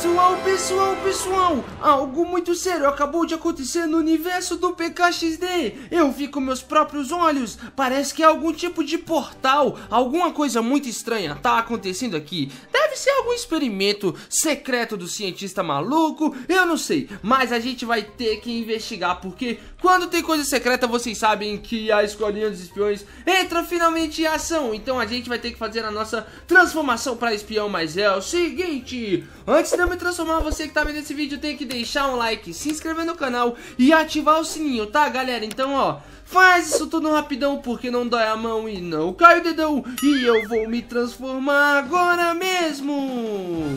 Pessoal, pessoal, pessoal, algo muito sério acabou de acontecer no universo do PKXD. Eu vi com meus próprios olhos, parece que é algum tipo de portal, alguma coisa muito estranha tá acontecendo aqui. Deve ser algum experimento secreto do cientista maluco, eu não sei, mas a gente vai ter que investigar porque quando tem coisa secreta, vocês sabem que a escolinha dos espiões entra finalmente em ação. Então a gente vai ter que fazer a nossa transformação para espião, mas é o seguinte, antes de eu me transformar, você que tá vendo esse vídeo tem que deixar um like, se inscrever no canal e ativar o sininho, tá, galera? Então, ó, Faz isso tudo rapidão porque não dói a mão e não cai o dedão E eu vou me transformar agora mesmo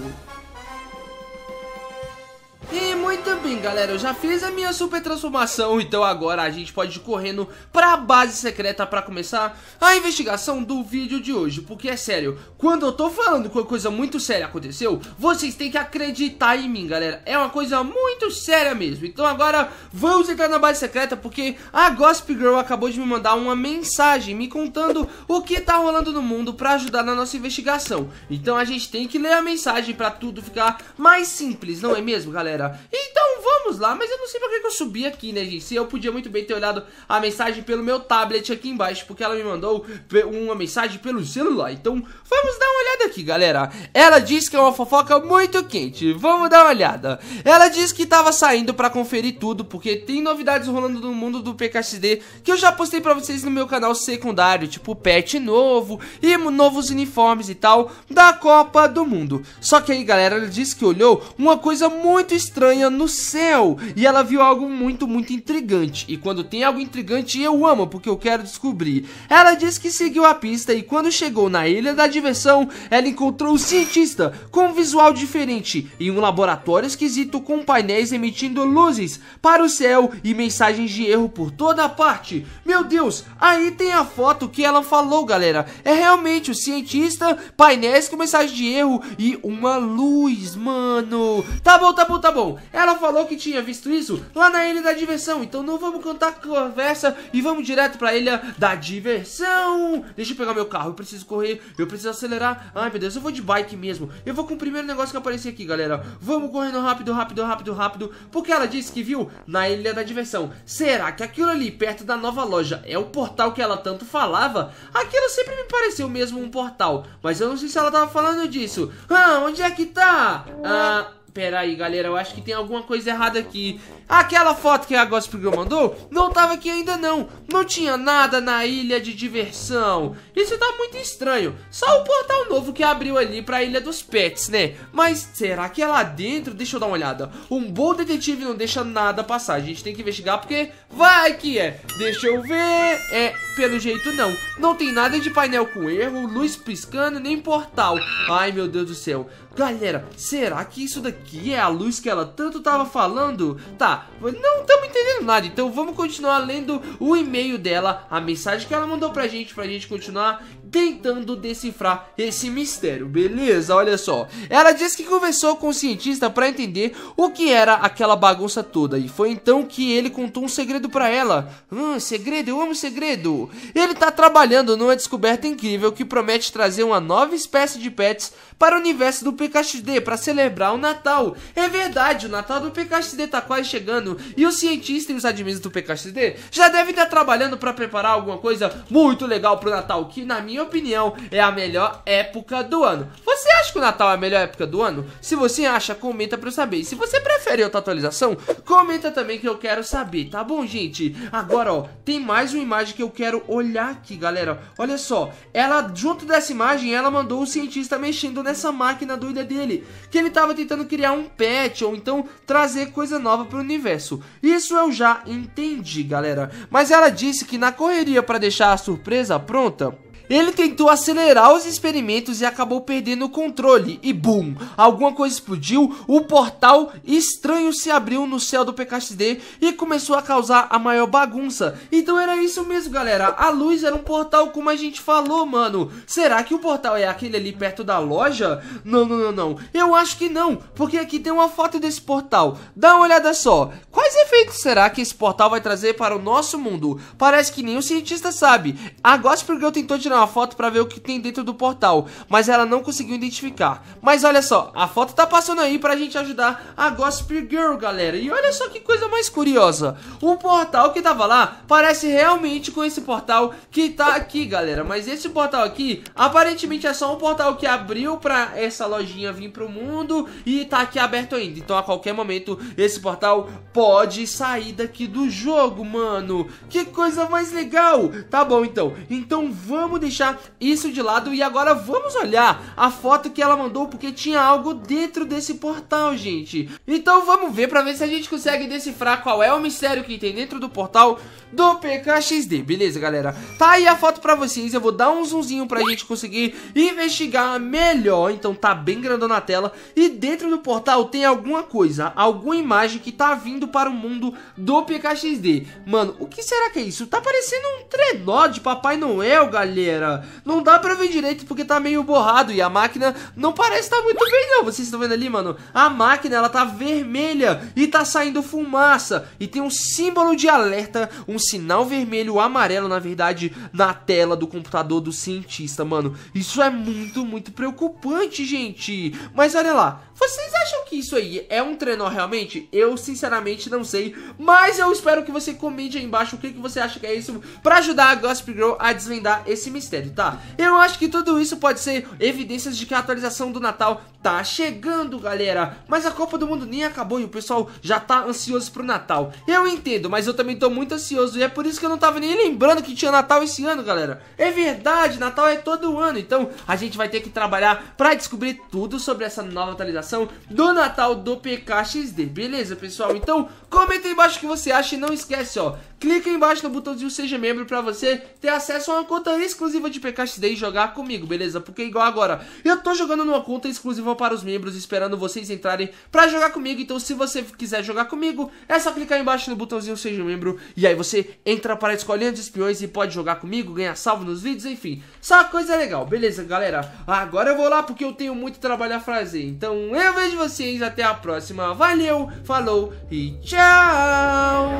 e também, galera, eu já fiz a minha super transformação, então agora a gente pode ir correndo pra base secreta pra começar a investigação do vídeo de hoje, porque é sério, quando eu tô falando que uma coisa muito séria aconteceu, vocês têm que acreditar em mim, galera, é uma coisa muito séria mesmo, então agora vamos entrar na base secreta, porque a Gossip Girl acabou de me mandar uma mensagem me contando o que tá rolando no mundo pra ajudar na nossa investigação, então a gente tem que ler a mensagem pra tudo ficar mais simples, não é mesmo, galera? E Vamos lá, mas eu não sei pra que eu subi aqui, né, gente? Se eu podia muito bem ter olhado a mensagem pelo meu tablet aqui embaixo, porque ela me mandou uma mensagem pelo celular. Então, vamos dar uma olhada aqui, galera. Ela diz que é uma fofoca muito quente. Vamos dar uma olhada. Ela diz que tava saindo pra conferir tudo, porque tem novidades rolando no mundo do PKSD que eu já postei pra vocês no meu canal secundário, tipo pet novo e novos uniformes e tal da Copa do Mundo. Só que aí, galera, ela disse que olhou uma coisa muito estranha no céu céu! E ela viu algo muito, muito intrigante. E quando tem algo intrigante, eu amo, porque eu quero descobrir. Ela disse que seguiu a pista e quando chegou na Ilha da Diversão, ela encontrou o cientista com um visual diferente em um laboratório esquisito com painéis emitindo luzes para o céu e mensagens de erro por toda parte. Meu Deus, aí tem a foto que ela falou, galera. É realmente o cientista, painéis com mensagem de erro e uma luz, mano. Tá bom, tá bom, tá bom. Ela falou que tinha visto isso lá na Ilha da Diversão. Então não vamos cantar conversa e vamos direto pra Ilha da Diversão. Deixa eu pegar meu carro, eu preciso correr, eu preciso acelerar. Ai, meu Deus, eu vou de bike mesmo. Eu vou com o primeiro negócio que aparecer aqui, galera. Vamos correndo rápido, rápido, rápido, rápido. Porque ela disse que viu na Ilha da Diversão. Será que aquilo ali perto da nova loja é o portal que ela tanto falava? Aquilo sempre me pareceu mesmo um portal. Mas eu não sei se ela tava falando disso. Ah, onde é que tá? Ah... Pera aí, galera, eu acho que tem alguma coisa errada aqui. Aquela foto que a Gospel mandou não tava aqui ainda não. Não tinha nada na ilha de diversão. Isso tá muito estranho. Só o portal novo que abriu ali pra ilha dos pets, né? Mas será que é lá dentro? Deixa eu dar uma olhada. Um bom detetive não deixa nada passar. A gente tem que investigar porque vai que é. Deixa eu ver. É, pelo jeito não. Não tem nada de painel com erro, luz piscando, nem portal. Ai, meu Deus do céu. Galera, será que isso daqui é a luz que ela tanto tava falando? Tá, não estamos entendendo nada, então vamos continuar lendo o e-mail dela, a mensagem que ela mandou pra gente, pra gente continuar tentando decifrar esse mistério, beleza? Olha só. Ela disse que conversou com o cientista para entender o que era aquela bagunça toda e foi então que ele contou um segredo para ela. Hum, segredo, eu amo segredo. Ele tá trabalhando numa descoberta incrível que promete trazer uma nova espécie de pets para o universo do PKXD para celebrar o Natal. É verdade, o Natal do PKXD tá quase chegando e os cientistas e os admins do PKXD já devem estar tá trabalhando para preparar alguma coisa muito legal pro Natal, que na minha opinião, é a melhor época do ano. Você acha que o Natal é a melhor época do ano? Se você acha, comenta pra eu saber. E se você prefere outra atualização, comenta também que eu quero saber, tá bom, gente? Agora, ó, tem mais uma imagem que eu quero olhar aqui, galera. Olha só, ela, junto dessa imagem, ela mandou o cientista mexendo nessa máquina doida dele, que ele tava tentando criar um pet, ou então trazer coisa nova pro universo. Isso eu já entendi, galera. Mas ela disse que na correria para deixar a surpresa pronta, ele tentou acelerar os experimentos e acabou perdendo o controle, e bum! Alguma coisa explodiu, o portal estranho se abriu no céu do PKXD e começou a causar a maior bagunça. Então era isso mesmo, galera. A luz era um portal como a gente falou, mano. Será que o portal é aquele ali perto da loja? Não, não, não, não. Eu acho que não, porque aqui tem uma foto desse portal. Dá uma olhada só. Quais efeitos será que esse portal vai trazer para o nosso mundo? Parece que nem o cientista sabe. A Gossip Girl tentou tirar tirar uma foto para ver o que tem dentro do portal, mas ela não conseguiu identificar. Mas olha só, a foto tá passando aí pra gente ajudar a Gossip Girl, galera. E olha só que coisa mais curiosa. O portal que tava lá parece realmente com esse portal que tá aqui, galera. Mas esse portal aqui, aparentemente é só um portal que abriu pra essa lojinha vir pro mundo e tá aqui aberto ainda. Então a qualquer momento esse portal pode sair daqui do jogo, mano. Que coisa mais legal. Tá bom então. Então vamos deixar isso de lado e agora vamos olhar a foto que ela mandou porque tinha algo dentro desse portal, gente. Então vamos ver para ver se a gente consegue decifrar qual é o mistério que tem dentro do portal do PKXD, beleza, galera? Tá aí a foto para vocês, eu vou dar um zoomzinho pra gente conseguir investigar melhor, então tá bem grandão na tela e dentro do portal tem alguma coisa, alguma imagem que tá vindo para o mundo do PKXD. Mano, o que será que é isso? Tá parecendo um trenó de Papai Noel, galera. Não dá pra ver direito porque tá meio borrado e a máquina não parece tá muito bem, não. Vocês estão vendo ali, mano? A máquina, ela tá vermelha e tá saindo fumaça. E tem um símbolo de alerta, um sinal vermelho, amarelo, na verdade, na tela do computador do cientista, mano. Isso é muito, muito preocupante, gente. Mas olha lá, vocês acham que isso aí é um trenó realmente? Eu, sinceramente, não sei. Mas eu espero que você comente aí embaixo o que, que você acha que é isso pra ajudar a Gossip Girl a desvendar esse mistério mistério, tá? Eu acho que tudo isso pode ser evidências de que a atualização do Natal tá chegando, galera. Mas a Copa do Mundo nem acabou e o pessoal já tá ansioso pro Natal. Eu entendo, mas eu também tô muito ansioso e é por isso que eu não tava nem lembrando que tinha Natal esse ano, galera. É verdade, Natal é todo ano, então a gente vai ter que trabalhar pra descobrir tudo sobre essa nova atualização do Natal do PKXD, beleza, pessoal? Então, comenta aí embaixo o que você acha e não esquece, ó, clica aí embaixo no botãozinho Seja Membro pra você ter acesso a uma conta exclusiva exclusiva de PKXD e jogar comigo, beleza? Porque igual agora, eu tô jogando numa conta exclusiva para os membros, esperando vocês entrarem pra jogar comigo. Então se você quiser jogar comigo, é só clicar embaixo no botãozinho Seja Membro. E aí você entra para a escolinha de espiões e pode jogar comigo, ganhar salvo nos vídeos, enfim. Só coisa legal, beleza, galera? Agora eu vou lá porque eu tenho muito trabalho a fazer. Então eu vejo vocês, até a próxima. Valeu, falou e tchau!